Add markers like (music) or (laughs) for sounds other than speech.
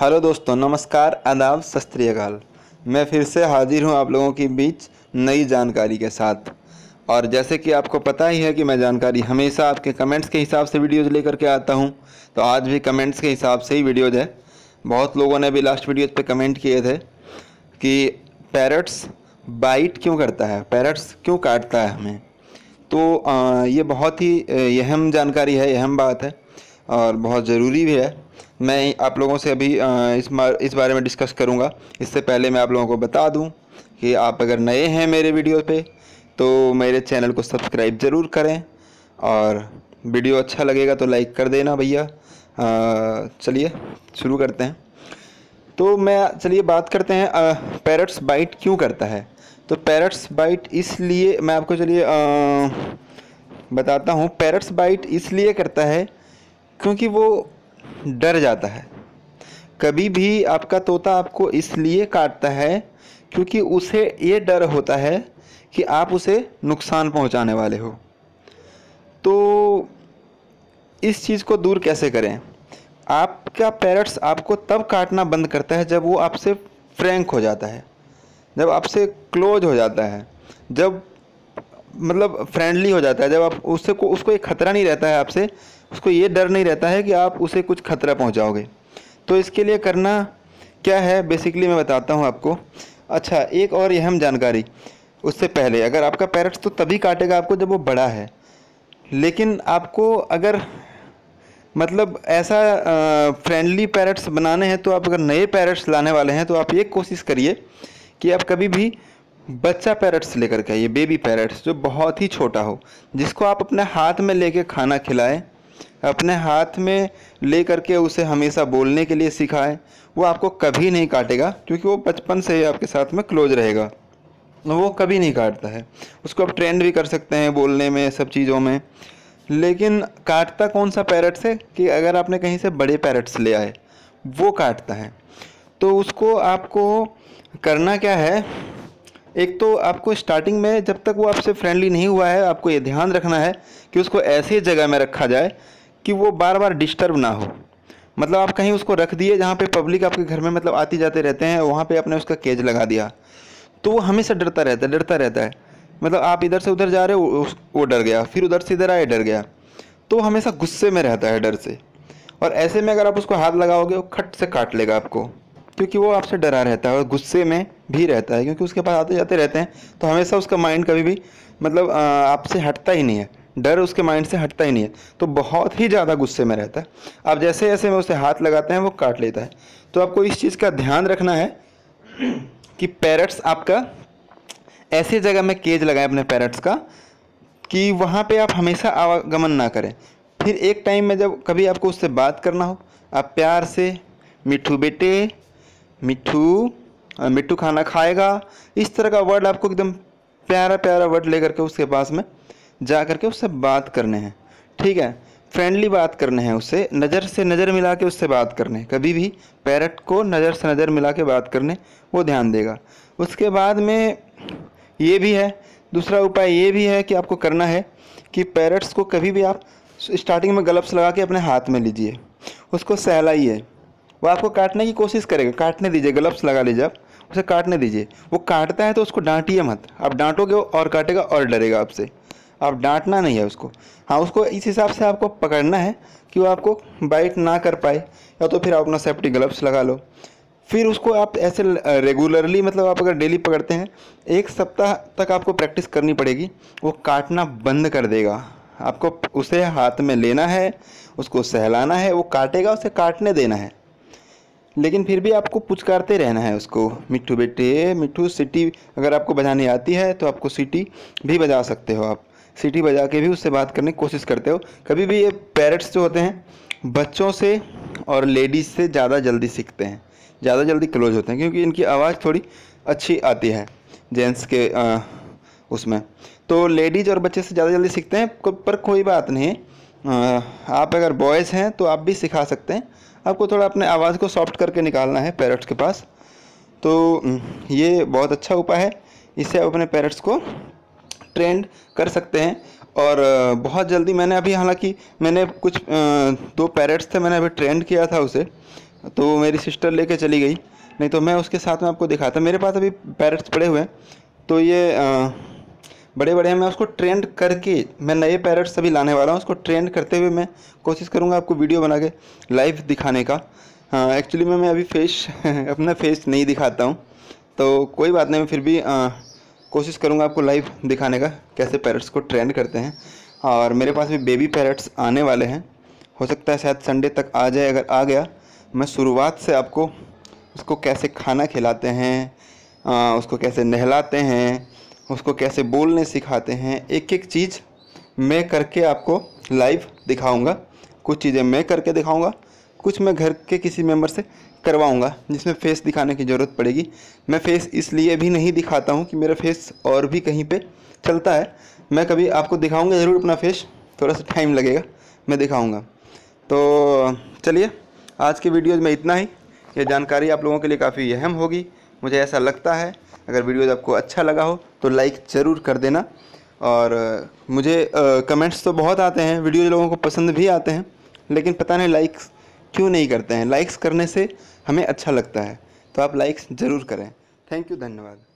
hello दोस्तों नमस्कार आदाब सत मैं फिर से हाजिर हूं आप लोगों के बीच नई जानकारी के साथ और जैसे कि आपको पता ही है कि मैं जानकारी हमेशा आपके कमेंट्स के हिसाब से वीडियोज लेकर के आता हूं तो आज भी कमेंट्स के हिसाब से ही वीडियोज है बहुत लोगों ने भी लास्ट वीडियोज पर कमेंट किए थे कि पैरट्स बाइट क्यों करता है पैरट्स क्यों काटता है हमें तो ये बहुत ही अहम जानकारी है अहम बात है और बहुत ज़रूरी भी है मैं आप लोगों से अभी इस इस बारे में डिस्कस करूँगा इससे पहले मैं आप लोगों को बता दूँ कि आप अगर नए हैं मेरे वीडियो पे तो मेरे चैनल को सब्सक्राइब ज़रूर करें और वीडियो अच्छा लगेगा तो लाइक कर देना भैया चलिए शुरू करते हैं तो मैं चलिए बात करते हैं पैरट्स बाइट क्यों करता है तो पैरट्स बाइट इसलिए मैं आपको चलिए बताता हूँ पैरट्स बाइट इसलिए करता है क्योंकि वो डर जाता है कभी भी आपका तोता आपको इसलिए काटता है क्योंकि उसे ये डर होता है कि आप उसे नुकसान पहुंचाने वाले हो तो इस चीज़ को दूर कैसे करें आपका पैरट्स आपको तब काटना बंद करता है जब वो आपसे फ्रैंक हो जाता है जब आपसे क्लोज हो जाता है जब मतलब फ्रेंडली हो जाता है जब आप उससे को उसको एक खतरा नहीं रहता है आपसे उसको ये डर नहीं रहता है कि आप उसे कुछ खतरा पहुंचाओगे तो इसके लिए करना क्या है बेसिकली मैं बताता हूँ आपको अच्छा एक और अहम जानकारी उससे पहले अगर आपका पैरट्स तो तभी काटेगा आपको जब वो बड़ा है लेकिन आपको अगर मतलब ऐसा फ्रेंडली पैरट्स बनाने हैं तो आप अगर नए पैरट्स लाने वाले हैं तो आप ये कोशिश करिए कि आप कभी भी बच्चा पैरट्स लेकर के आइए बेबी पैरट्स जो बहुत ही छोटा हो जिसको आप अपने हाथ में लेके खाना खिलाएं अपने हाथ में ले करके उसे हमेशा बोलने के लिए सिखाएं वो आपको कभी नहीं काटेगा क्योंकि वो बचपन से ही आपके साथ में क्लोज रहेगा वो कभी नहीं काटता है उसको आप ट्रेंड भी कर सकते हैं बोलने में सब चीज़ों में लेकिन काटता कौन सा पैरट्स है कि अगर आपने कहीं से बड़े पैरट्स ले आए वो काटता है तो उसको आपको करना क्या है एक तो आपको स्टार्टिंग में जब तक वो आपसे फ्रेंडली नहीं हुआ है आपको ये ध्यान रखना है कि उसको ऐसे जगह में रखा जाए कि वो बार बार डिस्टर्ब ना हो मतलब आप कहीं उसको रख दिए जहाँ पे पब्लिक आपके घर में मतलब आती जाते रहते हैं वहाँ पे आपने उसका केज लगा दिया तो वो हमेशा डरता रहता है डरता रहता है मतलब आप इधर से उधर जा रहे हो वो डर गया फिर उधर से इधर आए डर गया तो वो हमेशा गुस्से में रहता है डर से और ऐसे में अगर आप उसको हाथ लगाओगे वो खट से काट लेगा आपको क्योंकि वो आपसे डरा रहता है और गुस्से में भी रहता है क्योंकि उसके पास आते जाते रहते हैं तो हमेशा उसका माइंड कभी भी मतलब आपसे हटता ही नहीं है डर उसके माइंड से हटता ही नहीं है तो बहुत ही ज़्यादा गुस्से में रहता है आप जैसे जैसे में उसे हाथ लगाते हैं वो काट लेता है तो आपको इस चीज़ का ध्यान रखना है कि पैरट्स आपका ऐसे जगह में केज लगाएं अपने पैरट्स का कि वहाँ पे आप हमेशा आवागमन ना करें फिर एक टाइम में जब कभी आपको उससे बात करना हो आप प्यार से मिठू बेटे मिठू मिट्टू खाना खाएगा इस तरह का वर्ड आपको एकदम प्यारा प्यारा वर्ड लेकर के उसके पास में जा करके उससे बात करने हैं ठीक है फ्रेंडली बात करने हैं उससे नज़र से नज़र मिला के उससे बात करने कभी भी पैरट को नज़र से नज़र मिला के बात करने वो ध्यान देगा उसके बाद में ये भी है दूसरा उपाय ये भी है कि आपको करना है कि पैरट्स को कभी भी आप स्टार्टिंग में गलब्स लगा के अपने हाथ में लीजिए उसको सहलाइए वो आपको काटने की कोशिश करेगा काटने दीजिए ग्लव्स लगा लीजिए आप उसे काटने दीजिए वो काटता है तो उसको डांटिए मत आप डांटोगे वो और काटेगा और डरेगा आपसे आप डांटना नहीं है उसको हाँ उसको इस हिसाब से आपको पकड़ना है कि वो आपको बाइट ना कर पाए या तो फिर आप अपना सेफ्टी ग्लव्स लगा लो फिर उसको आप ऐसे रेगुलरली मतलब आप अगर डेली पकड़ते हैं एक सप्ताह तक आपको प्रैक्टिस करनी पड़ेगी वो काटना बंद कर देगा आपको उसे हाथ में लेना है उसको सहलाना है वो काटेगा उसे काटने देना है लेकिन फिर भी आपको पुचकारते रहना है उसको मिट्टू बेटे मिट्टू सिटी अगर आपको बजानी आती है तो आपको सिटी भी बजा सकते हो आप सिटी बजा के भी उससे बात करने की कोशिश करते हो कभी भी ये पेरेंट्स जो होते हैं बच्चों से और लेडीज़ से ज़्यादा जल्दी सीखते हैं ज़्यादा जल्दी क्लोज होते हैं क्योंकि इनकी आवाज़ थोड़ी अच्छी आती है जेंट्स के आ, उसमें तो लेडीज़ और बच्चे से ज़्यादा जल्दी सीखते हैं पर कोई बात नहीं आ, आप अगर बॉयज़ हैं तो आप भी सिखा सकते हैं आपको थोड़ा अपने आवाज़ को सॉफ्ट करके निकालना है पैरट्स के पास तो ये बहुत अच्छा उपाय है इससे आप अपने पैरट्स को ट्रेंड कर सकते हैं और बहुत जल्दी मैंने अभी हालांकि मैंने कुछ दो पैरट्स थे मैंने अभी ट्रेंड किया था उसे तो मेरी सिस्टर लेके चली गई नहीं तो मैं उसके साथ में आपको दिखाता मेरे पास अभी पैरट्स पड़े हुए हैं तो ये बड़े बड़े हैं मैं उसको ट्रेंड करके मैं नए पैरट्स सभी लाने वाला हूँ उसको ट्रेंड करते हुए मैं कोशिश करूँगा आपको वीडियो बना के लाइव दिखाने का एक्चुअली हाँ, मैं मैं अभी फेस (laughs) अपना फेस नहीं दिखाता हूँ तो कोई बात नहीं मैं फिर भी हाँ, कोशिश करूँगा आपको लाइव दिखाने का कैसे पैरट्स को ट्रेंड करते हैं और मेरे पास भी बेबी पैरट्स आने वाले हैं हो सकता है शायद संडे तक आ जाए अगर आ गया मैं शुरुआत से आपको उसको कैसे खाना खिलाते हैं आ, हाँ, उसको कैसे नहलाते हैं उसको कैसे बोलने सिखाते हैं एक एक चीज़ मैं करके आपको लाइव दिखाऊंगा कुछ चीज़ें मैं करके दिखाऊंगा कुछ मैं घर के किसी मेंबर से करवाऊंगा जिसमें फ़ेस दिखाने की ज़रूरत पड़ेगी मैं फ़ेस इसलिए भी नहीं दिखाता हूँ कि मेरा फ़ेस और भी कहीं पे चलता है मैं कभी आपको दिखाऊंगा ज़रूर अपना फ़ेस थोड़ा सा टाइम लगेगा मैं दिखाऊँगा तो चलिए आज के वीडियोज़ में इतना ही ये जानकारी आप लोगों के लिए काफ़ी अहम होगी मुझे ऐसा लगता है अगर वीडियोज़ आपको अच्छा लगा हो तो लाइक ज़रूर कर देना और मुझे कमेंट्स तो बहुत आते हैं वीडियो लोगों को पसंद भी आते हैं लेकिन पता नहीं लाइक्स क्यों नहीं करते हैं लाइक्स करने से हमें अच्छा लगता है तो आप लाइक्स ज़रूर करें थैंक यू धन्यवाद